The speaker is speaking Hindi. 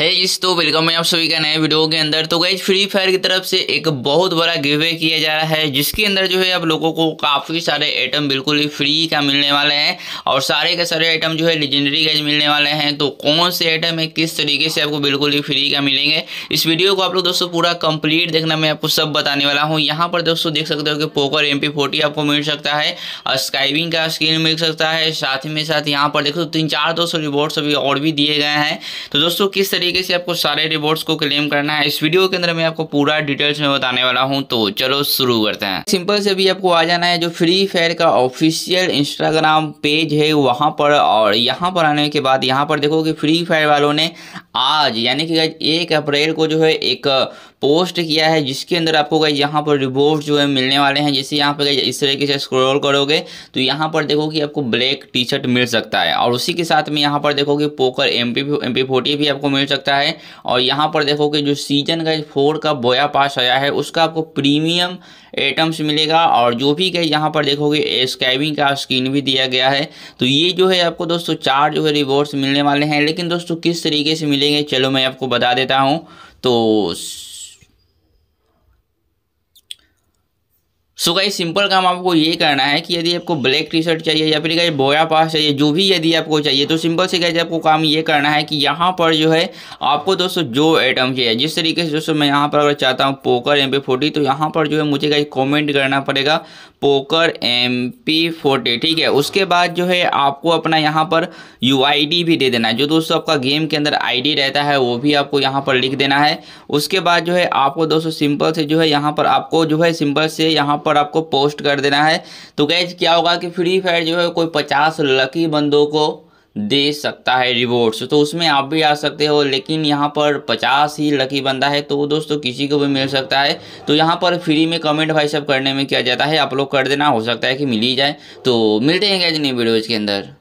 है hey इस तो वेलकम है आप सभी का नए वीडियो के अंदर तो गई फ्री फायर की तरफ से एक बहुत बड़ा गिवे किया जा रहा है जिसके अंदर जो है आप लोगों को काफ़ी सारे आइटम बिल्कुल ही फ्री का मिलने वाले हैं और सारे के सारे आइटम जो है लेजेंडरी गैज मिलने वाले हैं तो कौन से आइटम है किस तरीके से आपको बिल्कुल ही फ्री का मिलेंगे इस वीडियो को आप लोग दोस्तों पूरा कम्प्लीट देखना मैं आपको सब बताने वाला हूँ यहाँ पर दोस्तों देख सकते हो कि पोकर एम आपको मिल सकता है स्काइविंग का स्क्रीन मिल सकता है साथ ही में साथ यहाँ पर देखो तीन चार दोस्तों रिवॉर्ड्स अभी और भी दिए गए हैं तो दोस्तों किस तरीके तरीके से आपको सारे रिवॉर्ड्स को क्लेम करना है इस वीडियो के अंदर मैं आपको पूरा डिटेल्स में बताने वाला हूँ तो चलो शुरू करते हैं सिंपल से भी आपको आ जाना है जो फ्री फायर का ऑफिशियल इंस्टाग्राम पेज है वहाँ पर और यहाँ पर आने के बाद यहाँ पर देखो कि फ्री फायर वालों ने आज यानी कि एक अप्रैल को जो है एक पोस्ट किया है जिसके अंदर आपको गए यहाँ पर रिवॉर्ड जो है मिलने वाले हैं जैसे यहाँ पर गए इस तरीके से स्क्रॉल करोगे तो यहाँ पर देखो कि आपको ब्लैक टी शर्ट मिल सकता है और उसी के साथ में यहाँ पर देखो कि poker M P M P forty भी आपको मिल सकता है और यहाँ पर देखो कि जो सीजन गए फोर का बोया पास आया है उसका आपको प्रीमियम एटम्स मिलेगा और जो भी गए यहाँ पर देखोगे स्कैबिंग का स्क्रीन भी दिया गया है तो ये जो है आपको दोस्तों चार जो है रिवॉर्ड्स मिलने वाले हैं लेकिन दोस्तों किस तरीके से मिलेंगे चलो मैं आपको बता देता हूँ तो सो गाइस सिंपल काम आपको ये करना है कि यदि आपको ब्लैक टी शर्ट चाहिए या फिर कहीं बोया पास चाहिए जो भी यदि आपको चाहिए तो सिंपल से गाइस आपको काम ये करना है कि यहाँ पर जो है आपको दोस्तों जो आइटम चाहिए जिस तरीके से दोस्तों मैं यहाँ पर अगर चाहता हूँ पोकर एम पी तो यहाँ पर जो है मुझे कहीं कॉमेंट करना पड़ेगा पोकर एम पी ठीक है उसके बाद जो है आपको अपना यहाँ पर यू भी दे देना है जो दोस्तों आपका गेम के अंदर आई रहता है वो भी आपको यहाँ पर लिख देना है उसके बाद जो है आपको दोस्तों सिंपल से जो है यहाँ पर आपको जो है सिंपल से यहाँ पर पर आपको पोस्ट कर देना है तो गैज क्या होगा कि फ्री फायर जो है कोई पचास लकी बंदों को दे सकता है रिवॉर्ड्स तो उसमें आप भी आ सकते हो लेकिन यहाँ पर 50 ही लकी बंदा है तो दोस्तों किसी को भी मिल सकता है तो यहाँ पर फ्री में कमेंट भाई सब करने में किया जाता है आप लोग कर देना हो सकता है कि मिल ही जाए तो मिलते हैं गैज नई वीडियोज़ के अंदर